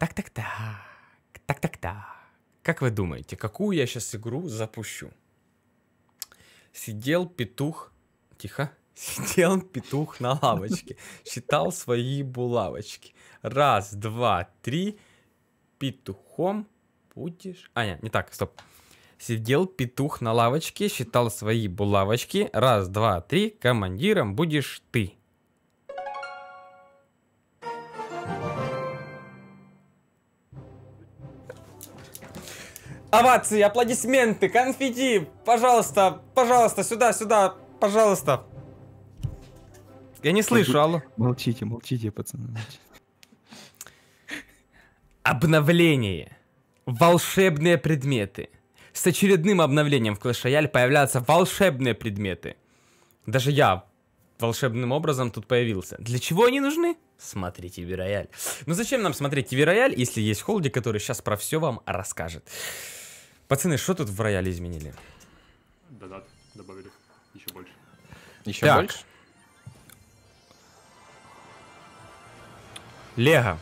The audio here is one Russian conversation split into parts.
Так-так-так, так-так-так. Как вы думаете, какую я сейчас игру запущу? Сидел петух... Тихо. Сидел петух на лавочке, считал свои булавочки. Раз, два, три. Петухом будешь... А, нет, не так, стоп. Сидел петух на лавочке, считал свои булавочки. Раз, два, три. Командиром будешь ты. Овации, аплодисменты, конфетти. Пожалуйста, пожалуйста, сюда, сюда, пожалуйста. Я не слышу, алло. Молчите, молчите, пацаны. Молчите. Обновление. Волшебные предметы. С очередным обновлением в Clash Royale появляются волшебные предметы. Даже я волшебным образом тут появился. Для чего они нужны? Смотрите Вирояль. Ну зачем нам смотреть Вирояль, если есть Холди, который сейчас про все вам расскажет. Пацаны, что тут в рояле изменили? Донат добавили. Еще больше. Еще так. больше? Лего.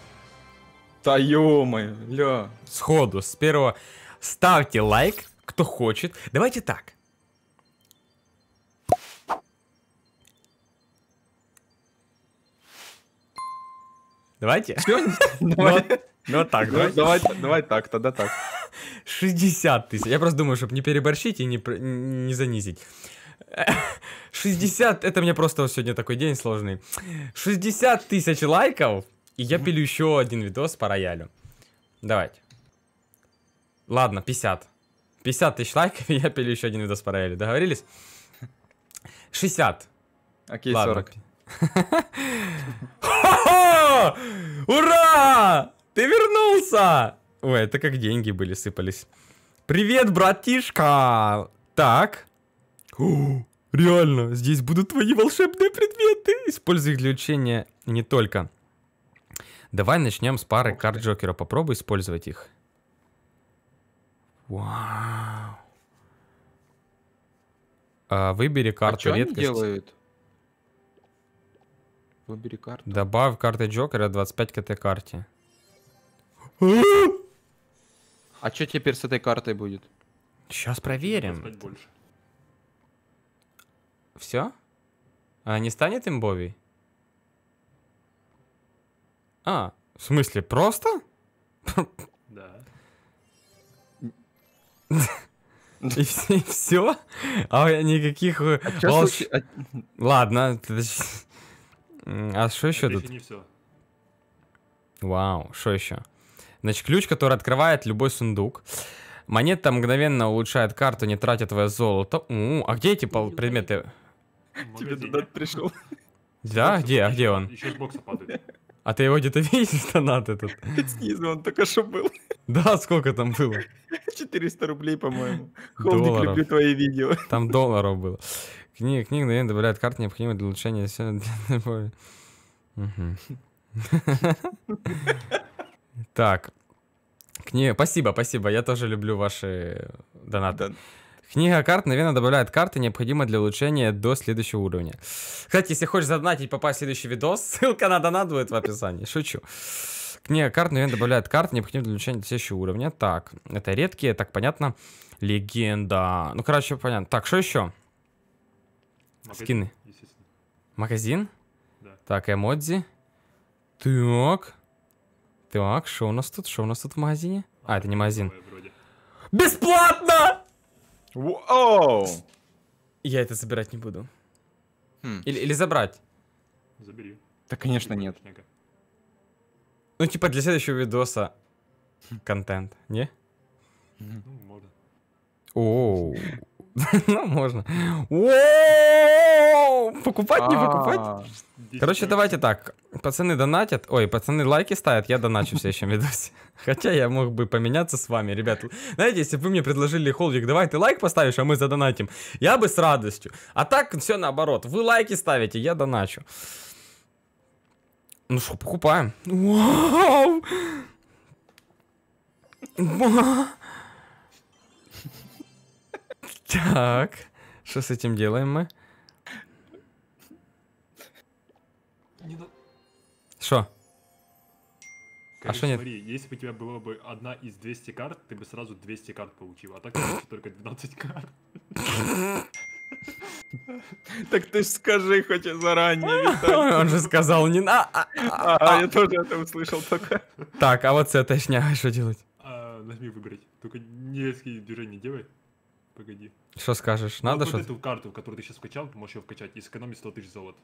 Та ё-моё, ля. Сходу, с первого. Ставьте лайк, кто хочет. Давайте так. Давайте. Все? Давай. Ну, ну, так, давай. Давай, давай так, тогда так. 60 тысяч. Я просто думаю, чтобы не переборщить и не, не занизить. 60, это мне просто сегодня такой день сложный. 60 тысяч лайков, и я пилю еще один видос по роялю. Давайте. Ладно, 50. 50 тысяч лайков, и я пилю еще один видос по роялю. Договорились? 60. Окей, Ладно. 40. Ура! Ты вернулся! Ой, это как деньги были, сыпались. Привет, братишка! Так. О, реально, здесь будут твои волшебные предметы. Используй их для учения не только. Давай начнем с пары карт Джокера. Попробуй использовать их. Вау. А, выбери а карту а редкости. делают? Выбери карту. Добавь карты Джокера 25 кт карте. А что теперь с этой картой будет? Сейчас проверим. Все? А не станет им А, в смысле, просто? Да. И все, А никаких... Э, а а Ладно. А что еще тут? Вау, что еще? Значит, ключ, который открывает любой сундук. Монета мгновенно улучшает карту, не тратя твое золото. У -у -у. А где эти типа, предметы? Тебе туда пришел. Да, где? А где он? Еще из бокса падает. А ты его где-то видишь, донат этот? Снизу он только что был. Да, сколько там было? 400 рублей, по-моему. Холдик, люблю твои видео. Там долларов было. Книга, книга, наверное, добавляет карты, необходимые для улучшения. Все. Угу. Так. Книга... Спасибо, спасибо. Я тоже люблю ваши донаты. Да. Книга карт, наверное, добавляет карты, необходимые для улучшения до следующего уровня. Кстати, если хочешь задонатить попасть в следующий видос, ссылка на донат будет в описании. Шучу. Книга карт, наверное, добавляет карты, необходимые для улучшения до следующего уровня. Так, это редкие, так понятно. Легенда. Ну, короче, понятно. Так, что еще? Магазин, Скины. Магазин? Да. Так, эмодзи. Так. Так, что у нас тут? Что у нас тут в магазине? А, это не магазин. Бесплатно! Воу! Я это забирать не буду. Хм. Или, забрать? Забери. Да, конечно, нет. Ну, типа, для следующего видоса контент, не? Ну, можно. Оу. Ну, можно. Покупать, не покупать? А. Короче, давайте так пацаны донатят. Ой, пацаны лайки ставят, я доначу в следующем видосе. Хотя я мог бы поменяться с вами, ребят. Знаете, если бы вы мне предложили, Холдик, давай ты лайк поставишь, а мы задонатим, я бы с радостью. А так все наоборот. Вы лайки ставите, я доначу. Ну что, покупаем. Вау! Так, что с этим делаем мы? Шо? а что нет? если бы у тебя была бы одна из 200 карт, ты бы сразу 200 карт получил, а так только 12 карт. Так ты же скажи хоть заранее. Он же сказал не на. А, а, а, а я тоже это услышал только. Так, а вот с этой шня, что делать? Нажми выбрать. Только не движения делай. Погоди. Что скажешь? Ну, Надо что? Вот эту карту, которую ты сейчас скачал, можешь ее вкачать и сэкономить 100 тысяч золота.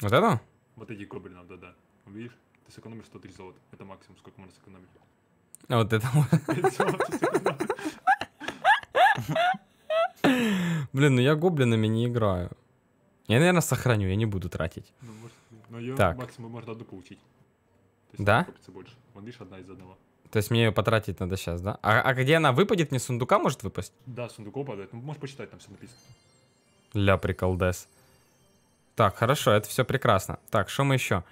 Вот это? Вот этих гоблинов, да-да. Увидишь? Ты сэкономишь 100 тысяч золота. Это максимум, сколько можно сэкономить. А вот это... Блин, ну я гоблинами не играю. Я, наверное, сохраню, я не буду тратить. Ну, может, но ее так. максимум можно одну получить. да? больше. Вон, видишь, одна из одного. То есть мне ее потратить надо сейчас, да? А, а где она выпадет, мне сундука может выпасть? Да, сундук падает. Ну, можешь почитать, там все написано. Ля приколдес. Так, хорошо, это все прекрасно. Так, что мы еще?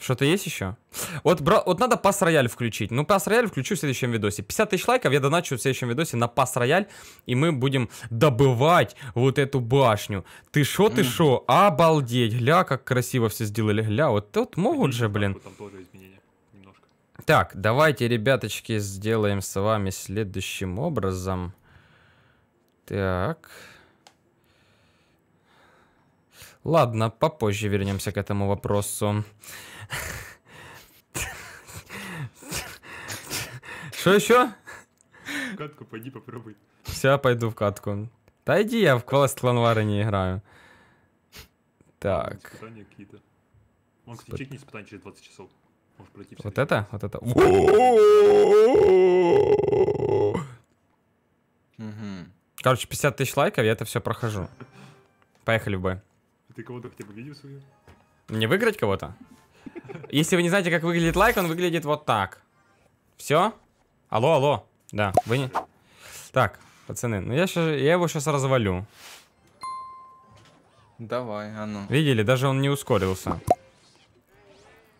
Что-то есть еще? Вот, бро, вот надо пас рояль включить. Ну, пас рояль включу в следующем видосе. 50 тысяч лайков я доначу в следующем видосе на пас рояль. И мы будем добывать вот эту башню. Ты шо, ты шо? Обалдеть. Гля, как красиво все сделали. Гля, вот тут могут же, блин. Так, давайте, ребяточки, сделаем с вами следующим образом. Так... Ладно, попозже вернемся к этому вопросу. Что еще? В катку пойди попробуй. Все, пойду в катку. Да иди, я в Quest Clan не играю. Так. Испытания какие-то. Он, кстати, чекни испытания через 20 часов. Можешь пройти Вот это? Вот это? Короче, 50 тысяч лайков, я это все прохожу. Поехали в бой. Ты кого-то хотя бы видел свою? Мне выиграть кого-то? Если вы не знаете, как выглядит лайк, он выглядит вот так. Все? Алло, алло. Да, вы не... Так, пацаны, ну я, сейчас, я его сейчас развалю. Давай, а ну. Видели, даже он не ускорился.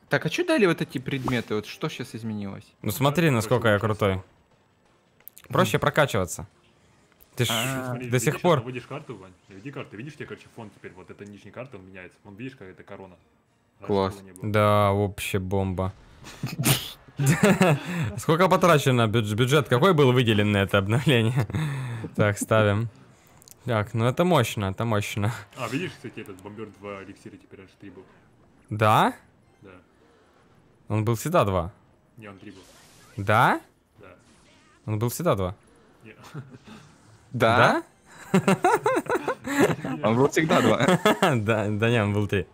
Так, а что дали вот эти предметы? Вот что сейчас изменилось? Ну смотри, насколько я крутой. Проще прокачиваться. Ты ж а, до сих пор... Вводишь карту, Вань, введи карту, видишь, тебе, короче, фон теперь, вот эта нижняя карта, он меняется. Вон, видишь, как это корона. Класс. Да, вообще бомба. Сколько потрачено бюджет? Какой был выделен на это обновление? Так, ставим. Так, ну это мощно, это мощно. А, видишь, кстати, этот бомбер 2 эликсира теперь аж 3 был. Да? Да. Он был всегда 2. Не, он 3 был. Да? Да. Он был всегда 2. Да? Он был всегда два. Да, да не, он был три.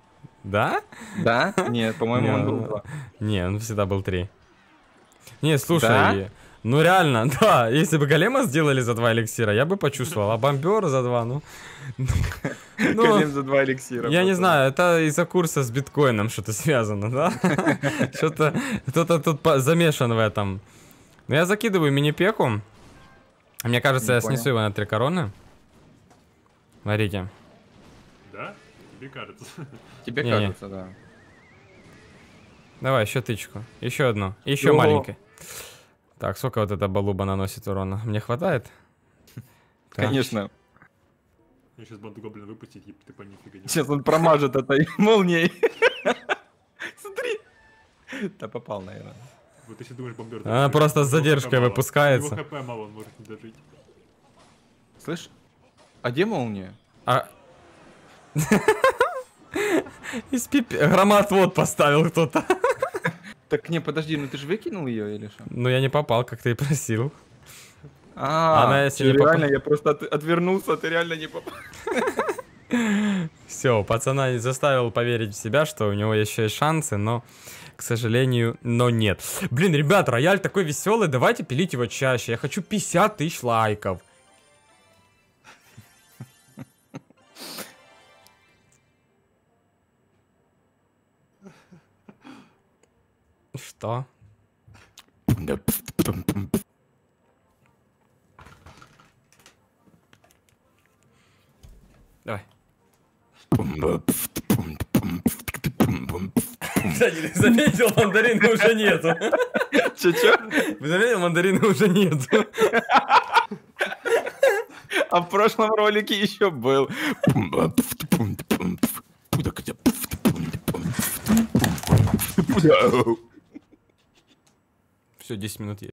Да? Да? Нет, по-моему, он был ну, два. Не, он всегда был три. Не, слушай, ну реально, да, если бы голема сделали за два эликсира, я бы почувствовал, а бомбер за два, ну, ну... Ну, Голем за два эликсира. Я не знаю, это из-за курса с биткоином что-то связано, да? Что-то кто-то тут замешан в этом. Но ну, я закидываю мини-пеку. А мне кажется, не я понял. снесу его на три короны. Смотрите. Да? Тебе кажется. Тебе не, кажется, не. да. Давай, еще тычку. Еще одну. Еще Йо. маленькой. Так, сколько вот эта балуба наносит урона? Мне хватает? Конечно. Я сейчас банду гоблина выпустить, и ты по нифига не Сейчас он промажет этой молнией. Смотри. Да попал, наверное. Вот если думаешь, бомбер... Она просто с задержкой выпускается. Его хп мало, он может не дожить. Слышь, а где молния? А... Из пипи... вот поставил кто-то. Так не, подожди, ну ты же выкинул ее или что? Ну я не попал, как ты и просил. А, Она, если не реально, я просто отвернулся, а ты реально не попал. Все, пацана не заставил поверить в себя, что у него еще есть шансы, но, к сожалению, но нет. Блин, ребят, рояль такой веселый, давайте пилить его чаще. Я хочу 50 тысяч лайков. Что? Да, пф, Кстати, ты заметил, мандарины уже нету. Че-че? Вы заметили, мандарины уже нету. А в прошлом ролике еще был. А, Все, 10 минут есть.